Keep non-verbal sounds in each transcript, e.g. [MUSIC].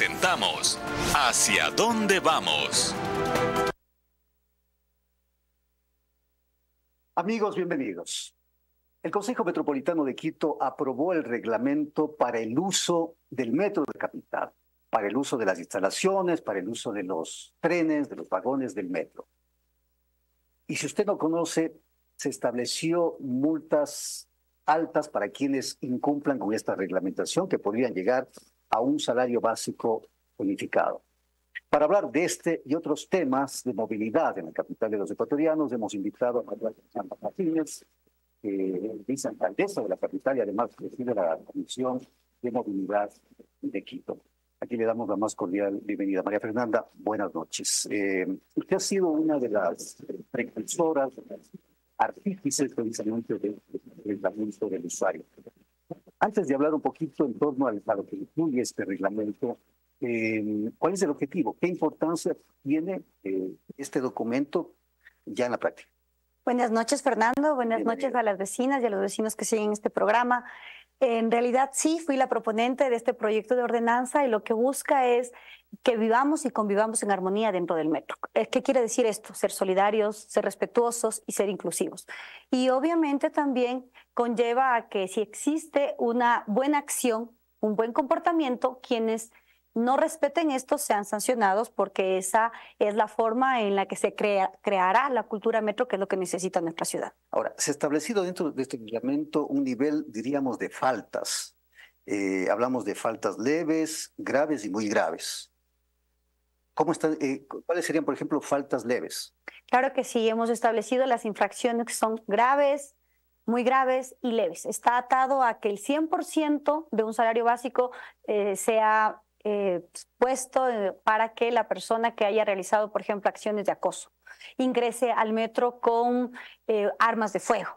presentamos Hacia dónde vamos. Amigos, bienvenidos. El Consejo Metropolitano de Quito aprobó el reglamento para el uso del metro de capital, para el uso de las instalaciones, para el uso de los trenes, de los vagones del metro. Y si usted no conoce, se estableció multas altas para quienes incumplan con esta reglamentación que podrían llegar a un salario básico unificado. Para hablar de este y otros temas de movilidad en la capital de los ecuatorianos, hemos invitado a María Fernanda Martínez, eh, vicealcaldesa de la capital y además de la Comisión de Movilidad de Quito. Aquí le damos la más cordial bienvenida. María Fernanda, buenas noches. Eh, usted ha sido una de las precursoras, artífices precisamente del tratamiento del usuario. Antes de hablar un poquito en torno a, lo que incluye este reglamento, eh, ¿cuál es el objetivo? ¿Qué importancia tiene eh, este documento ya en la práctica? Buenas noches, Fernando. Buenas noches a las vecinas y a los vecinos que siguen este programa. En realidad sí, fui la proponente de este proyecto de ordenanza y lo que busca es que vivamos y convivamos en armonía dentro del metro. Eh, ¿Qué quiere decir esto? Ser solidarios, ser respetuosos y ser inclusivos. Y obviamente también conlleva a que si existe una buena acción, un buen comportamiento, quienes no respeten esto sean sancionados porque esa es la forma en la que se creará la cultura metro, que es lo que necesita nuestra ciudad. Ahora, se ha establecido dentro de este reglamento un nivel, diríamos, de faltas. Eh, hablamos de faltas leves, graves y muy graves. ¿Cómo están, eh, ¿Cuáles serían, por ejemplo, faltas leves? Claro que sí, hemos establecido las infracciones que son graves, muy graves y leves. Está atado a que el 100% de un salario básico eh, sea eh, puesto eh, para que la persona que haya realizado, por ejemplo, acciones de acoso ingrese al metro con eh, armas de fuego.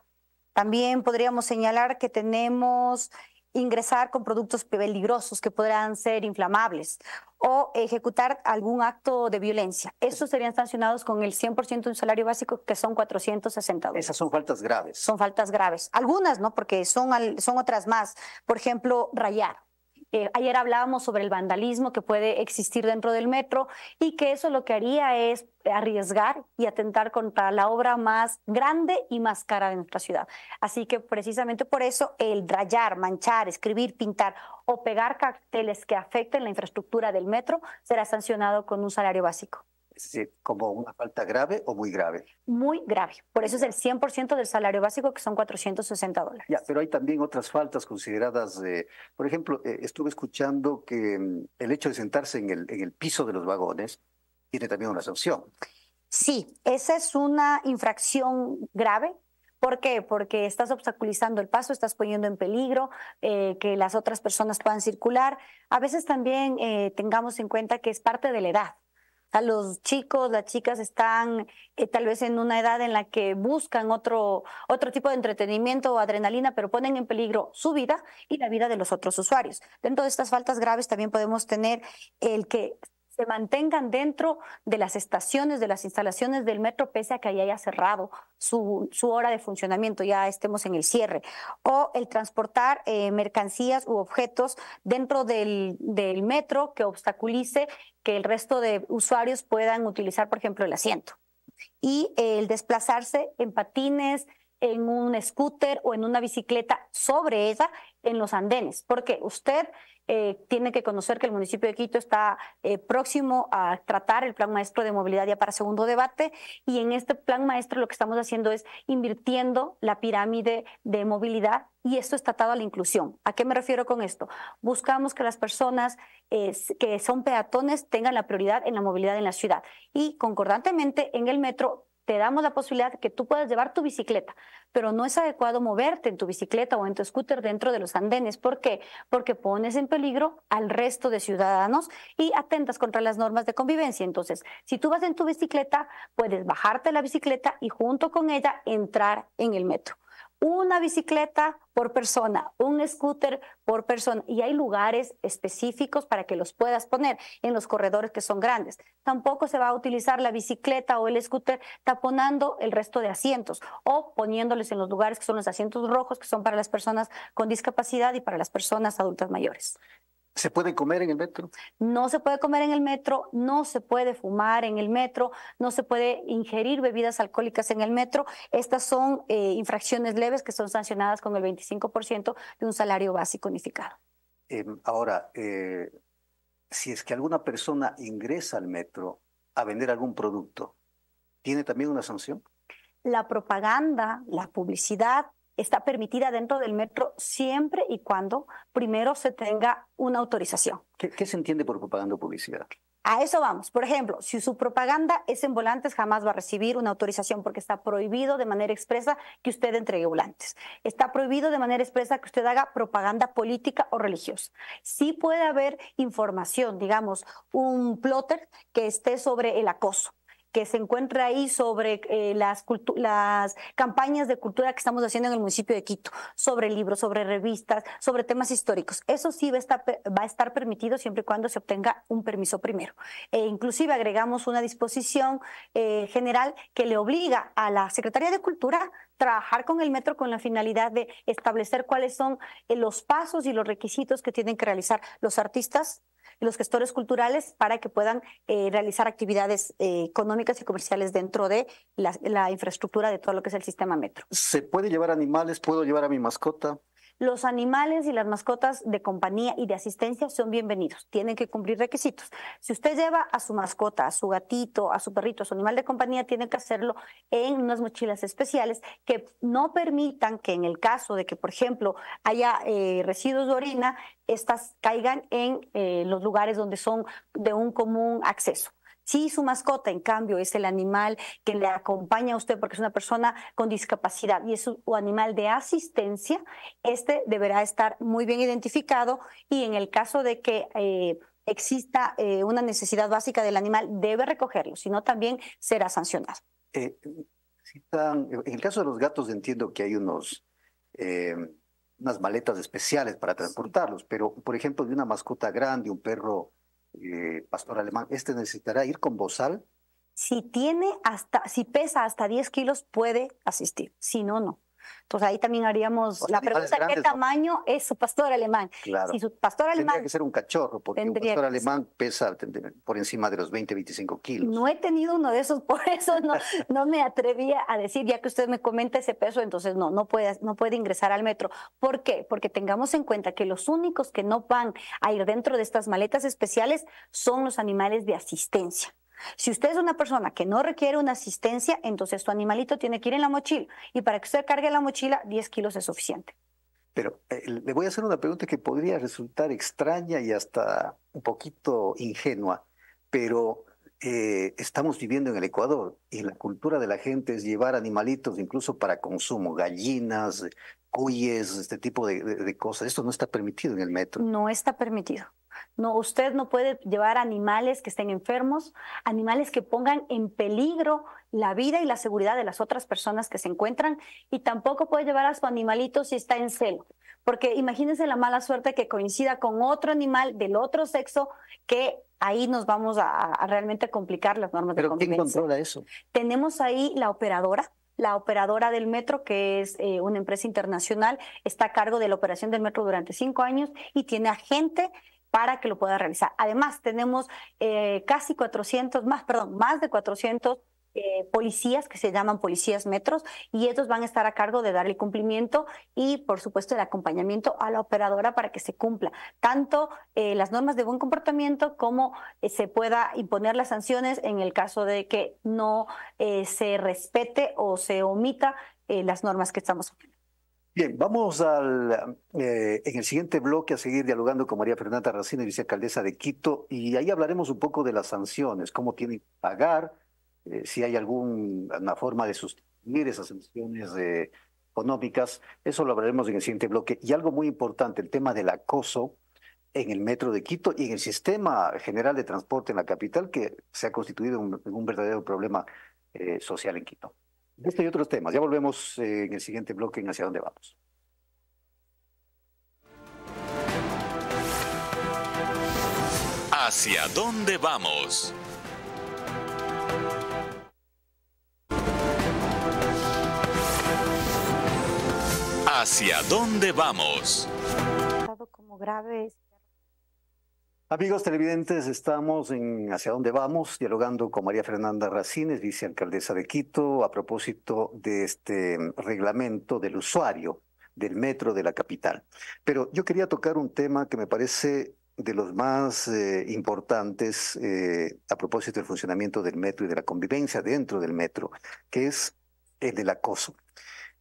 También podríamos señalar que tenemos ingresar con productos peligrosos que podrán ser inflamables o ejecutar algún acto de violencia. Estos serían sancionados con el 100% de un salario básico, que son 460 dólares. Esas son faltas graves. Son faltas graves. Algunas, ¿no? Porque son, son otras más. Por ejemplo, rayar eh, ayer hablábamos sobre el vandalismo que puede existir dentro del metro y que eso lo que haría es arriesgar y atentar contra la obra más grande y más cara de nuestra ciudad. Así que precisamente por eso el rayar, manchar, escribir, pintar o pegar carteles que afecten la infraestructura del metro será sancionado con un salario básico como una falta grave o muy grave. Muy grave. Por eso es el 100% del salario básico, que son 460 dólares. Ya, pero hay también otras faltas consideradas. por ejemplo, eh, estuve escuchando que mm, el hecho de sentarse en el, en el piso de los vagones tiene también una sanción. Sí, esa es una infracción grave ¿Por qué? Porque estás obstaculizando el paso, estás poniendo en peligro eh, que las otras personas puedan circular. A veces también eh, tengamos en cuenta que es parte de la edad a los chicos, las chicas están eh, tal vez en una edad en la que buscan otro, otro tipo de entretenimiento o adrenalina, pero ponen en peligro su vida y la vida de los otros usuarios. Dentro de estas faltas graves también podemos tener el que se mantengan dentro de las estaciones, de las instalaciones del metro, pese a que haya cerrado su, hora de funcionamiento, ya estemos en el cierre. O el transportar eh, mercancías u objetos dentro del, del metro que obstaculice que el resto de usuarios puedan utilizar, por ejemplo, el asiento. Y el desplazarse en patines, en un scooter o en una bicicleta sobre ella en los andenes, porque usted eh, tiene que conocer que el municipio de Quito está eh, próximo a tratar el plan maestro de movilidad ya para segundo debate y en este plan maestro lo que estamos haciendo es invirtiendo la pirámide de movilidad y esto está atado a la inclusión. ¿A qué me refiero con esto? Buscamos que las personas eh, que son peatones tengan la prioridad en la movilidad en la ciudad y concordantemente en el metro te damos la posibilidad de que tú puedas llevar tu bicicleta, pero no es adecuado moverte en tu bicicleta o en tu scooter dentro de los andenes. ¿Por qué? Porque pones en peligro al resto de ciudadanos y atentas contra las normas de convivencia. Entonces, si tú vas en tu bicicleta, puedes bajarte la bicicleta y junto con ella entrar en el metro una bicicleta por persona, un scooter por persona. Y hay lugares específicos para que los puedas poner en los corredores que son grandes. Tampoco se va a utilizar la bicicleta o el scooter taponando el resto de asientos o poniéndoles en los lugares que son los asientos rojos, que son para las personas con discapacidad y para las personas adultas mayores. ¿Se puede comer en el metro? No se puede comer en el metro, no se puede fumar en el metro, no se puede ingerir bebidas alcohólicas en el metro. Estas son eh, infracciones leves que son sancionadas con el 25% de un salario básico unificado. Em, ahora, eh, si es que alguna persona ingresa al metro a vender algún producto, ¿tiene también una sanción? La propaganda, la publicidad está permitida dentro del metro siempre y cuando primero se tenga una autorización. ¿Qué, se entiende por propaganda o publicidad? A eso vamos. Por ejemplo, si su propaganda es en volantes, jamás va a recibir una autorización porque está prohibido de manera expresa que usted entregue volantes. Está prohibido de manera expresa que usted haga propaganda política o religiosa. Sí puede haber información, digamos, un plotter que esté sobre el acoso que se encuentra ahí sobre eh, las, las campañas de cultura que estamos haciendo en el municipio de Quito, sobre libros, sobre revistas, sobre temas históricos. Eso sí va a estar, va a estar permitido siempre y cuando se obtenga un permiso primero. E inclusive agregamos una disposición eh, general que le obliga a la Secretaría de Cultura trabajar con el metro con la finalidad de establecer cuáles son eh, los pasos y los requisitos que tienen que realizar los artistas los gestores culturales para que puedan eh, realizar actividades eh, económicas y comerciales dentro de la infraestructura de todo lo que es el sistema metro. ¿Se puede llevar animales? ¿Puedo llevar a mi mascota? Los animales y las mascotas de compañía y de asistencia son bienvenidos, tienen que cumplir requisitos. Si usted lleva a su mascota, a su gatito, a su perrito, a su animal de compañía, tiene que hacerlo en unas mochilas especiales que no permitan que en el caso de que, por ejemplo, haya eh, residuos de orina, estas caigan en eh, los lugares donde son de un común acceso. Si su mascota, en cambio, es el animal que le acompaña a usted porque es una persona con discapacidad y es un animal de asistencia, este deberá estar muy bien identificado y en el caso de que... Eh, exista eh, una necesidad básica del animal, debe recogerlo, sino también será sancionado. Eh, en el caso de los gatos entiendo que hay unos, unas maletas especiales para transportarlos, pero por ejemplo de una mascota grande, un perro eh, pastor alemán, ¿este necesitará ir con bozal? Si tiene hasta, si pesa hasta 10 kilos, puede asistir. Si no, no. Entonces ahí también haríamos la pregunta, ¿qué tamaño es su pastor alemán? Claro. Si su pastor alemán... Tendría que ser un cachorro, porque un pastor alemán pesa por encima de los 20, 25 kilos. No he tenido uno de esos, [LAUGHS] por eso no, no me atrevía a decir, ya que usted me comenta ese peso, entonces no, no no puede ingresar al metro. ¿Por qué? Porque tengamos en cuenta que los únicos que no van a ir dentro de estas maletas especiales son los animales de asistencia. Si usted es una persona que no requiere una asistencia, entonces su animalito tiene que ir en la mochila. Y para que usted cargue la mochila, 10 kilos es suficiente. Pero eh, le voy a hacer una pregunta que podría resultar extraña y hasta un poquito ingenua, pero eh, estamos viviendo en el Ecuador y la cultura de la gente es llevar animalitos incluso para consumo, gallinas, cuyes, este tipo de cosas. Esto no está permitido en el metro. No está permitido. No, usted no puede llevar animales que estén enfermos, animales que pongan en peligro la vida y la seguridad de las otras personas que se encuentran y tampoco puede llevar a su animalito si está en celo. Porque imagínense la mala suerte que coincida con otro animal del otro sexo que ahí nos vamos a, realmente complicar las normas de convivencia. ¿Quién controla eso? Tenemos ahí la operadora, la operadora del metro, que es eh, una empresa internacional, está a cargo de la operación del metro durante cinco años y tiene agente para que lo pueda realizar. Además, tenemos eh, casi 400, más, perdón, más de 400 eh, policías que se llaman policías metros y ellos van a estar a cargo de darle cumplimiento y por supuesto el acompañamiento a la operadora para que se cumpla tanto eh, las normas de buen comportamiento como se pueda imponer las sanciones en el caso de que no se respete o se omita las normas que estamos Bien, vamos al, eh, en el siguiente bloque a seguir dialogando con María Fernanda Racina, vicealcaldesa de Quito, y ahí hablaremos un poco de las sanciones, cómo tienen que pagar, eh, si hay alguna forma de sustituir esas sanciones eh, económicas. Eso lo hablaremos en el siguiente bloque. Y algo muy importante, el tema del acoso en el metro de Quito y en el sistema general de transporte en la capital, que se ha constituido un verdadero problema social en Quito. De este y otros temas. Ya volvemos eh, en el siguiente bloque en Hacia dónde vamos. ¿Hacia dónde vamos? ¿Hacia dónde vamos? Como graves Amigos televidentes, estamos en Hacia dónde vamos, dialogando con María Fernanda Racines, vicealcaldesa de Quito, a propósito de este reglamento del usuario del metro de la capital. Pero yo quería tocar un tema que me parece de los más eh, importantes eh, a propósito del funcionamiento del metro y de la convivencia dentro del metro, que es el del acoso.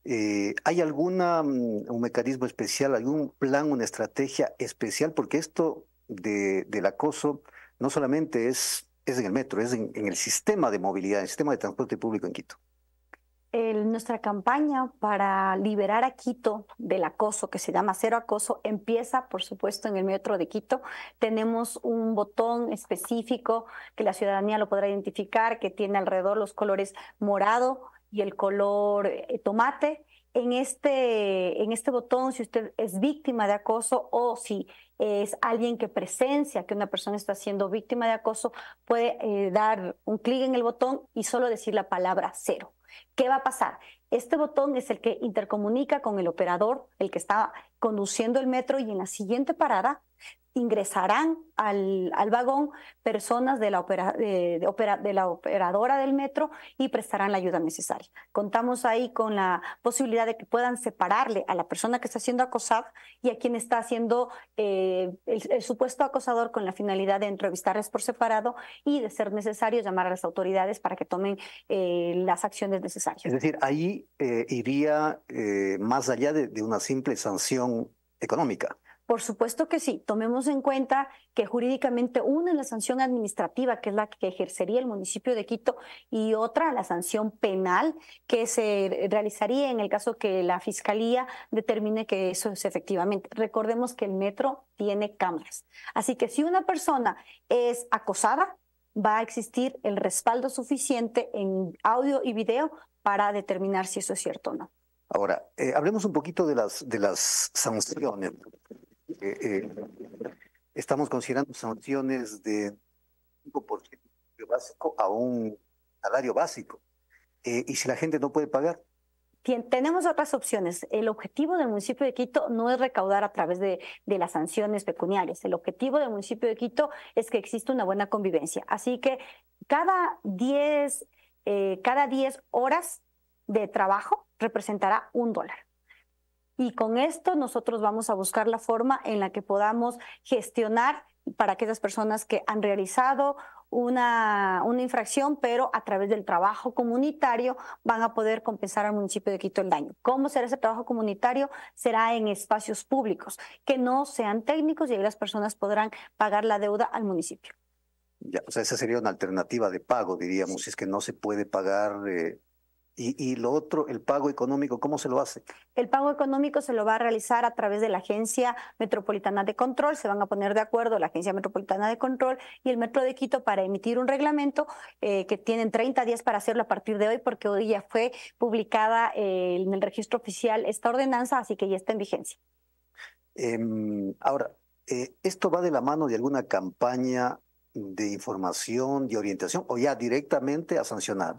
Eh, ¿Hay algún mm, mecanismo especial, algún plan, una estrategia especial? Porque esto del acoso no solamente es, es en el metro, es en, el sistema de movilidad, en el sistema de transporte público en Quito. nuestra campaña para liberar a Quito del acoso, que se llama Cero Acoso, empieza, por supuesto, en el metro de Quito. Tenemos un botón específico que la ciudadanía lo podrá identificar, que tiene alrededor los colores morado y el color eh, tomate en este, en este botón si usted es víctima de acoso o si es alguien que presencia que una persona está siendo víctima de acoso, puede eh, dar un clic en el botón y solo decir la palabra cero. ¿Qué va a pasar? Este botón es el que intercomunica con el operador, el que está conduciendo el metro y en la siguiente parada ingresarán al, vagón personas de la, de, operadora del metro y prestarán la ayuda necesaria. Contamos ahí con la posibilidad de que puedan separarle a la persona que está siendo acosada y a quien está haciendo eh, el, supuesto acosador con la finalidad de entrevistarles por separado y de ser necesario llamar a las autoridades para que tomen eh, las acciones necesarias. Es decir, ahí eh, iría más allá de una simple sanción económica. Por supuesto que sí. Tomemos en cuenta que jurídicamente una es la sanción administrativa, que es la que ejercería el municipio de Quito, y otra la sanción penal, que se realizaría en el caso que la fiscalía determine que eso es efectivamente. Recordemos que el metro tiene cámaras. Así que si una persona es acosada, va a existir el respaldo suficiente en audio y video para determinar si eso es cierto o no. Ahora, eh, hablemos un poquito de las, de las sanciones. Eh, estamos considerando sanciones de 5% básico a un salario básico. Eh, y si la gente no puede pagar, tenemos otras opciones. El objetivo del municipio de Quito no es recaudar a través de, las sanciones pecuniarias. El objetivo del municipio de Quito es que exista una buena convivencia. Así que cada 10 eh, cada 10 horas de trabajo representará un dólar y con esto nosotros vamos a buscar la forma en la que podamos gestionar para aquellas personas que han realizado una, una, infracción, pero a través del trabajo comunitario van a poder compensar al municipio de Quito el daño. ¿Cómo será ese trabajo comunitario? Será en espacios públicos, que no sean técnicos y ahí las personas podrán pagar la deuda al municipio. Ya, o sea, esa sería una alternativa de pago, diríamos, si es que no se puede pagar eh, y, lo otro, el pago económico, ¿cómo se lo hace? El pago económico se lo va a realizar a través de la Agencia Metropolitana de Control. Se van a poner de acuerdo la Agencia Metropolitana de Control y el Metro de Quito para emitir un reglamento eh, que tienen 30 días para hacerlo a partir de hoy, porque hoy ya fue publicada eh, en el registro oficial esta ordenanza, así que ya está en vigencia. Em, ahora, eh, ¿esto va de la mano de alguna campaña de información, de orientación, o ya directamente a sancionar?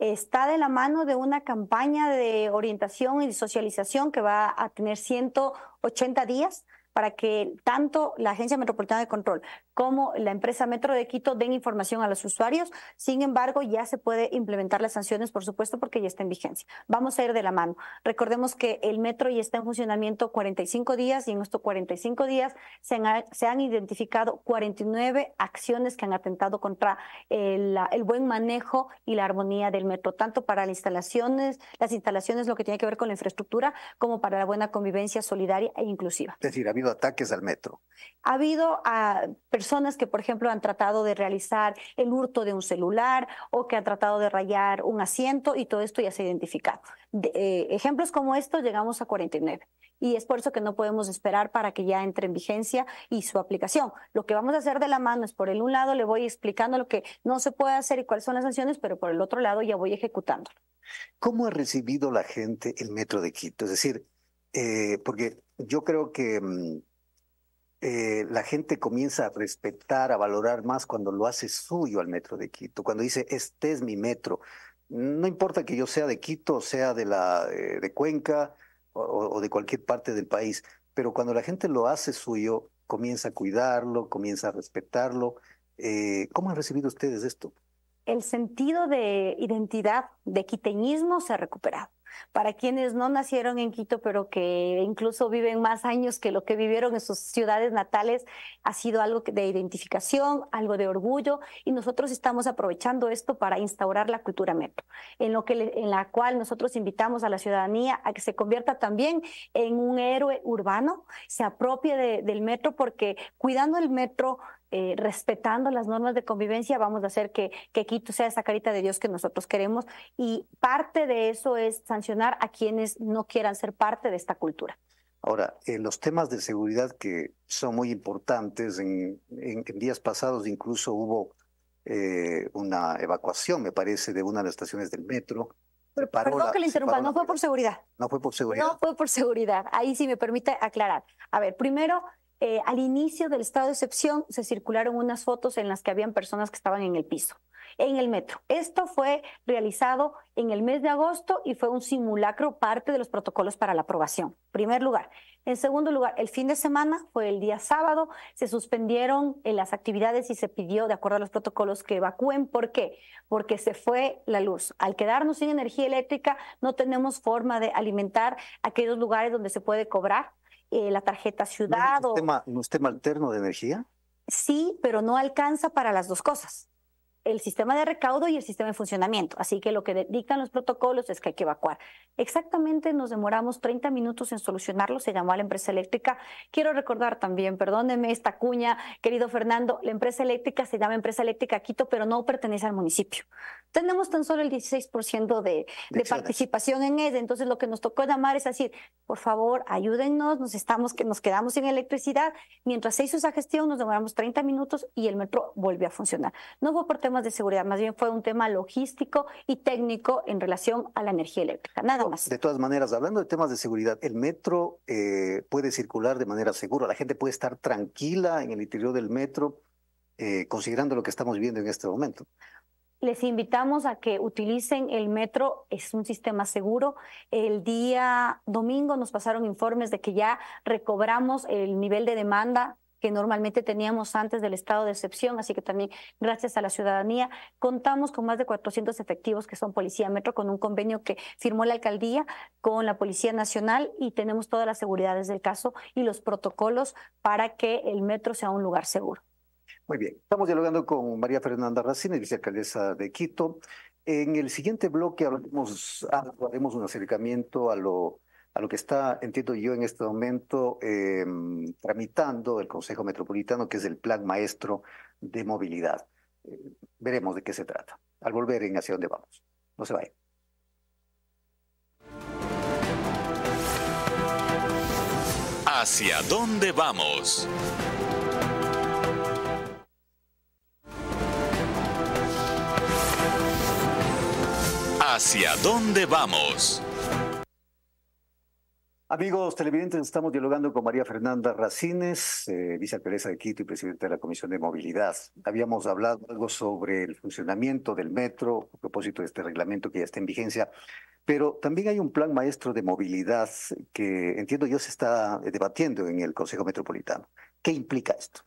está de la mano de una campaña de orientación y socialización que va a tener 180 días para que tanto la Agencia Metropolitana de Control como la empresa Metro de Quito den información a los usuarios. Sin embargo, ya se puede implementar las sanciones, por supuesto, porque ya está en vigencia. Vamos a ir de la mano. Recordemos que el metro ya está en funcionamiento 45 días y en estos 45 días se han, identificado 49 acciones que han atentado contra eh, el, buen manejo y la armonía del metro, tanto para las instalaciones, las instalaciones, lo que tiene que ver con la infraestructura, como para la buena convivencia solidaria e inclusiva. Es decir, ataques al metro. Ha habido personas que, por ejemplo, han tratado de realizar el hurto de un celular o que han tratado de rayar un asiento y todo esto ya se ha identificado. Eh, ejemplos como estos llegamos a 49 y es por eso que no podemos esperar para que ya entre en vigencia y su aplicación. Lo que vamos a hacer de la mano es, por el un lado, le voy explicando lo que no se puede hacer y cuáles son las sanciones, pero por el otro lado ya voy ejecutando. ¿Cómo ha recibido la gente el metro de Quito? Es decir, eh, porque yo creo que mm, eh, la gente comienza a respetar, a valorar más cuando lo hace suyo al metro de Quito, cuando dice, este es mi metro. No importa que yo sea de Quito, sea de, la, eh, de Cuenca o, de cualquier parte del país, pero cuando la gente lo hace suyo, comienza a cuidarlo, comienza a respetarlo. Eh, ¿Cómo han recibido ustedes esto? El sentido de identidad, de quiteñismo se ha recuperado. Para quienes no nacieron en Quito, pero que incluso viven más años que lo que vivieron en sus ciudades natales, ha sido algo de identificación, algo de orgullo, y nosotros estamos aprovechando esto para instaurar la cultura metro, en, lo en la cual nosotros invitamos a la ciudadanía a que se convierta también en un héroe urbano, se apropie del metro, porque cuidando el metro eh, respetando las normas de convivencia, vamos a hacer que, que Quito sea esa carita de Dios que nosotros queremos. Y parte de eso es sancionar a quienes no quieran ser parte de esta cultura. Ahora, eh, los temas de seguridad que son muy importantes, en, días pasados incluso hubo eh, una evacuación, me parece, de una de las estaciones del metro. Pero, no fue por seguridad. No fue por seguridad. No fue por seguridad. Ahí sí me permite aclarar. A ver, primero, eh, al inicio del estado de excepción se circularon unas fotos en las que habían personas que estaban en el piso, en el metro. Esto fue realizado en el mes de agosto y fue un simulacro parte de los protocolos para la aprobación. Primer lugar. En segundo lugar, el fin de semana fue el día sábado, se suspendieron eh, las actividades y se pidió, de acuerdo a los protocolos, que evacúen. ¿Por qué? Porque se fue la luz. Al quedarnos sin energía eléctrica, no tenemos forma de alimentar aquellos lugares donde se puede cobrar eh, la tarjeta ciudad. un o... sistema, ¿Un sistema alterno de energía? Sí, pero no alcanza para las dos cosas el sistema de recaudo y el sistema de funcionamiento. Así que lo que dictan los protocolos es que hay que evacuar. Exactamente nos demoramos 30 minutos en solucionarlo. Se llamó a la empresa eléctrica. Quiero recordar también, perdónenme esta cuña, querido Fernando, la empresa eléctrica se llama Empresa Eléctrica Quito, pero no pertenece al municipio. Tenemos tan solo el 16% de, de participación en ella. Entonces lo que nos tocó llamar es decir, por favor, ayúdennos, nos estamos que nos quedamos sin electricidad. Mientras se hizo esa gestión, nos demoramos 30 minutos y el metro volvió a funcionar. No fue por temas de seguridad, más bien fue un tema logístico y técnico en relación a la energía eléctrica, nada más. De todas maneras, hablando de temas de seguridad, el metro eh, puede circular de manera segura, la gente puede estar tranquila en el interior del metro, eh, considerando lo que estamos viviendo en este momento les invitamos a que utilicen el metro, es un sistema seguro. El día domingo nos pasaron informes de que ya recobramos el nivel de demanda que normalmente teníamos antes del estado de excepción, así que también gracias a la ciudadanía contamos con más de 400 efectivos que son Policía Metro, con un convenio que firmó la alcaldía con la Policía Nacional y tenemos todas las seguridades del caso y los protocolos para que el metro sea un lugar seguro. Muy bien, estamos dialogando con María Fernanda Racine, vicealcaldesa de Quito. En el siguiente bloque haremos un acercamiento a lo a lo que está, entiendo yo, en este momento em, tramitando el Consejo Metropolitano, que es el Plan Maestro de Movilidad. Eh, veremos de qué se trata. Al volver en hacia dónde vamos. No se vayan. ¿Hacia dónde vamos? ¿Hacia dónde vamos? Amigos televidentes, estamos dialogando con María Fernanda Racines, eh, de Quito y presidenta de la Comisión de Movilidad. Habíamos hablado algo sobre el funcionamiento del metro a propósito de este reglamento que ya está en vigencia, pero también hay un plan maestro de movilidad que entiendo yo se está debatiendo en el Consejo Metropolitano. ¿Qué implica esto?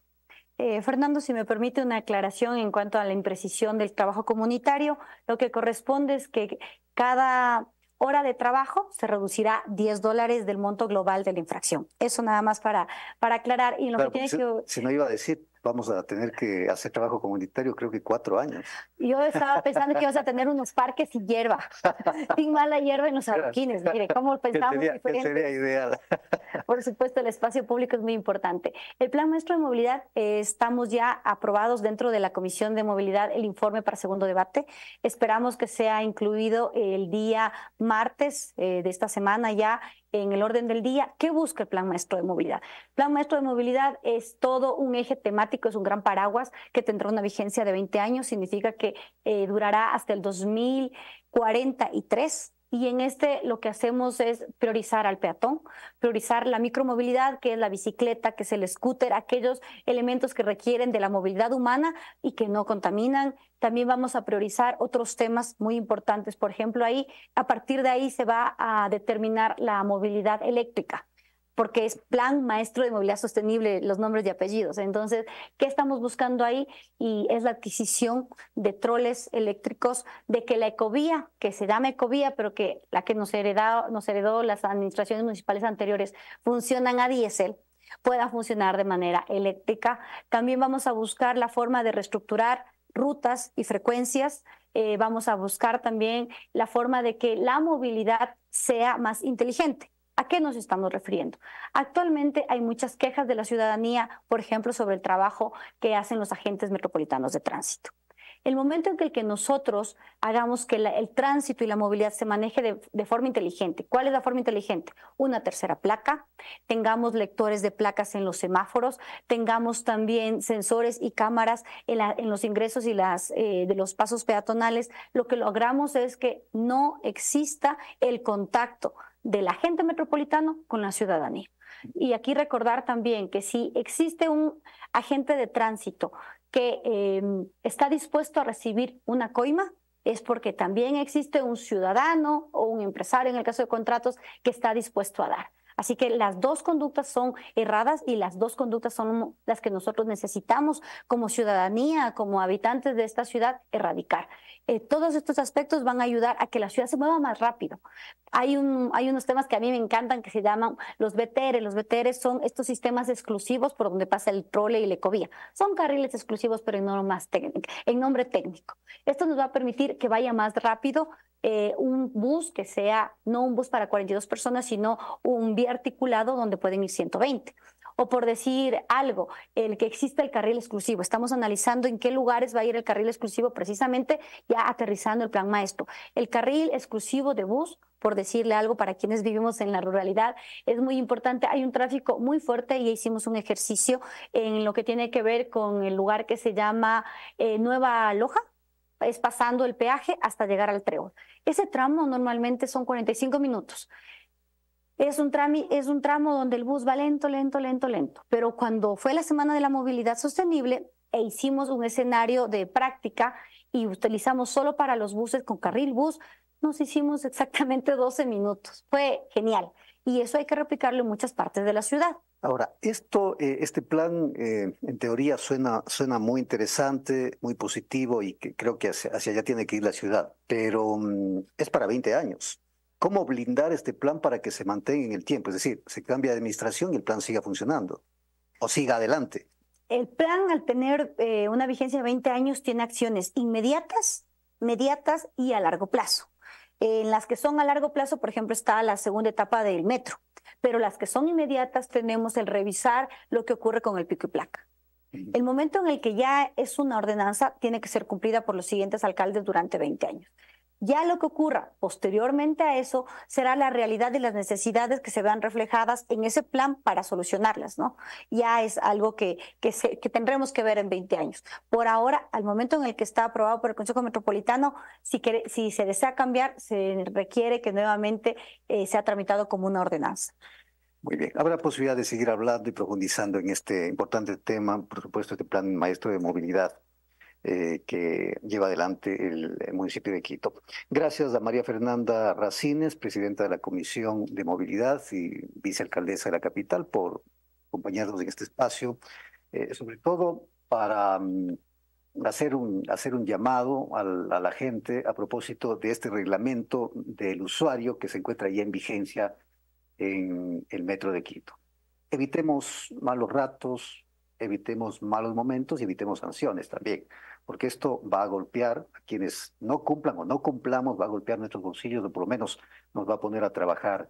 Eh, Fernando, si me permite una aclaración en cuanto a la imprecisión del trabajo comunitario, lo que corresponde es que cada hora de trabajo se reducirá 10 dólares del monto global de la infracción. Eso nada más para, para aclarar. Y lo que si no iba a decir, vamos a tener que hacer trabajo comunitario, creo que cuatro años. Yo estaba pensando que ibas a tener unos parques y hierba, [LAUGHS] sin mala hierba en los arroquines, mire, cómo [LAUGHS] pensamos sería, sería ideal. [LAUGHS] Por supuesto, el espacio público es muy importante. El Plan Maestro de Movilidad, eh, estamos ya aprobados dentro de la Comisión de Movilidad el informe para segundo debate. Esperamos que sea incluido el día martes eh, de esta semana ya en el orden del día. ¿Qué busca el Plan Maestro de Movilidad? El Plan Maestro de Movilidad es todo un eje temático, es un gran paraguas que tendrá una vigencia de 20 años, significa que eh, durará hasta el 2043 y en este lo que hacemos es priorizar al peatón, priorizar la micromovilidad, que es la bicicleta, que es el scooter, aquellos elementos que requieren de la movilidad humana y que no contaminan. También vamos a priorizar otros temas muy importantes. Por ejemplo, ahí, a partir de ahí se va a determinar la movilidad eléctrica porque es Plan Maestro de Movilidad Sostenible, los nombres y apellidos. Entonces, ¿qué estamos buscando ahí? Y es la adquisición de troles eléctricos, de que la ecovía, que se llama ecovía, pero que la que nos heredó, nos heredó las administraciones municipales anteriores, funcionan a diésel pueda funcionar de manera eléctrica. También vamos a buscar la forma de reestructurar rutas y frecuencias. Eh, vamos a buscar también la forma de que la movilidad sea más inteligente ¿A qué nos estamos refiriendo? Actualmente hay muchas quejas de la ciudadanía, por ejemplo, sobre el trabajo que hacen los agentes metropolitanos de tránsito. El momento en que, el que nosotros hagamos que el tránsito y la movilidad se maneje de, forma inteligente, ¿cuál es la forma inteligente? Una tercera placa, tengamos lectores de placas en los semáforos, tengamos también sensores y cámaras en, los ingresos y las, eh, de los pasos peatonales. Lo que logramos es que no exista el contacto del agente metropolitano con la ciudadanía. Y aquí recordar también que si existe un agente de tránsito que em, está dispuesto a recibir una coima, es porque también existe un ciudadano o un empresario, en el caso de contratos, que está dispuesto a dar. Así que las dos conductas son erradas y las dos conductas son las que nosotros necesitamos como ciudadanía, como habitantes de esta ciudad, erradicar. Eh, todos estos aspectos van a ayudar a que la ciudad se mueva más rápido. Hay, un, hay unos temas que a mí me encantan que se llaman los BTR. Los BTR son estos sistemas exclusivos por donde pasa el trole y la ecovía. Son carriles exclusivos, pero en, en nombre técnico. Esto nos va a permitir que vaya más rápido eh, un bus que sea no un bus para 42 personas, sino un articulado donde pueden ir 120. O por decir algo, el que exista el carril exclusivo. Estamos analizando en qué lugares va a ir el carril exclusivo, precisamente ya aterrizando el plan maestro. El carril exclusivo de bus por decirle algo para quienes vivimos en la ruralidad, es muy importante. Hay un tráfico muy fuerte y hicimos un ejercicio en lo que tiene que ver con el lugar que se llama eh, Nueva Loja, es pasando el peaje hasta llegar al trébol. Ese tramo normalmente son 45 minutos. Es un, tramo, es un tramo donde el bus va lento, lento, lento, lento. Pero cuando fue la Semana de la Movilidad Sostenible e hicimos un escenario de práctica y utilizamos solo para los buses con carril bus, nos hicimos [LAUGHS] exactamente 12 minutos. Fue genial. Y eso hay que replicarlo en muchas partes de la ciudad. Ahora, esto, eh, este plan eh, en teoría suena, suena muy interesante, muy positivo y que creo que hacia, allá tiene que ir la ciudad, pero mm, es para 20 años. ¿Cómo blindar este plan para que se mantenga en el tiempo? Es decir, se cambia de administración y el plan siga funcionando o siga adelante. El plan, al tener eh, una vigencia de 20 años, tiene acciones inmediatas, mediatas y a largo plazo. En las que son a largo plazo, por ejemplo, está la segunda etapa del metro, pero las que son inmediatas tenemos el revisar lo que ocurre con el pico y placa. El momento en el que ya es una ordenanza tiene que ser cumplida por los siguientes alcaldes durante 20 años. Ya lo que ocurra posteriormente a eso será la realidad y las necesidades que se vean reflejadas en ese plan para solucionarlas, ¿no? Ya es algo que, que, tendremos que ver en 20 años. Por ahora, al momento en el que está aprobado por el Consejo Metropolitano, si, se desea cambiar, se requiere que nuevamente eh, sea tramitado como una ordenanza. Muy bien. Habrá posibilidad de seguir hablando y profundizando en este importante tema, por supuesto, este plan maestro de movilidad eh, que lleva adelante el, municipio de Quito. Gracias a María Fernanda Racines, presidenta de la Comisión de Movilidad y vicealcaldesa de la capital, por acompañarnos en este espacio, eh, sobre todo para mm, hacer, un, hacer un llamado a la gente a propósito de este reglamento del usuario que se encuentra ya en vigencia en el metro de Quito. Evitemos malos ratos, evitemos malos momentos y evitemos sanciones también porque esto va a golpear a quienes no cumplan o no cumplamos, va a golpear nuestros bolsillos, o por lo menos nos va a poner a trabajar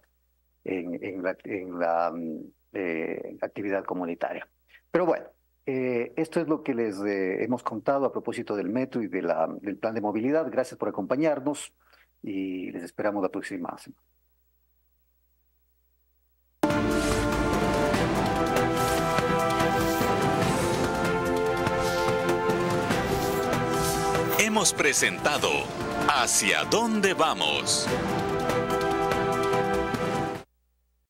en, la, mm, eh, actividad comunitaria. Pero bueno, eh, esto es lo que les eh, hemos contado a propósito del metro y del plan de movilidad. Gracias por acompañarnos y les esperamos la próxima semana. presentado ¿Hacia dónde vamos?